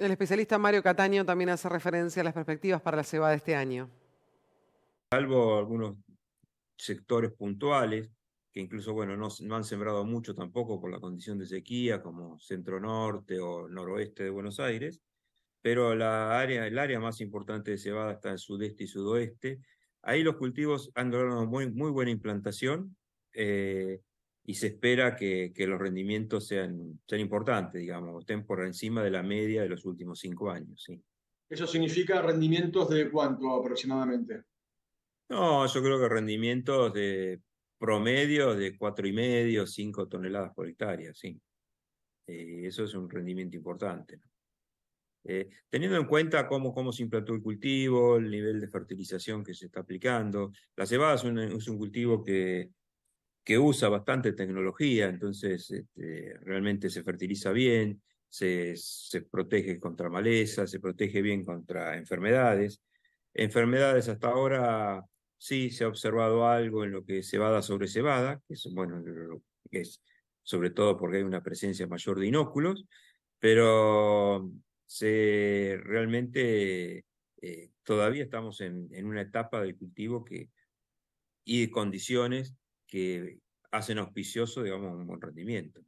El especialista Mario Cataño también hace referencia a las perspectivas para la cebada de este año. Salvo algunos sectores puntuales, que incluso bueno, no, han sembrado mucho tampoco por la condición de sequía, como centro norte o noroeste de Buenos Aires, pero la área, el área más importante de cebada está en sudeste y sudoeste. Ahí los cultivos han logrado muy, muy buena implantación. Eh, y se espera que, los rendimientos sean, sean importantes, digamos, estén por encima de la media de los últimos cinco años. ¿sí? ¿Eso significa rendimientos de cuánto aproximadamente? No, yo creo que rendimientos de promedio de cuatro y medio, cinco toneladas por hectárea, sí. Eh, eso es un rendimiento importante. Eh, teniendo en cuenta cómo, cómo se implantó el cultivo, el nivel de fertilización que se está aplicando, la cebada es es un cultivo que que usa bastante tecnología, entonces este, realmente se fertiliza bien, se, protege contra maleza, se protege bien contra enfermedades. Enfermedades hasta ahora sí se ha observado algo en lo que cebada sobre cebada, que es, bueno, es sobre todo porque hay una presencia mayor de inóculos, pero se, realmente eh, todavía estamos en, en una etapa de cultivo que, y de condiciones que hacen auspicioso, digamos, un buen rendimiento.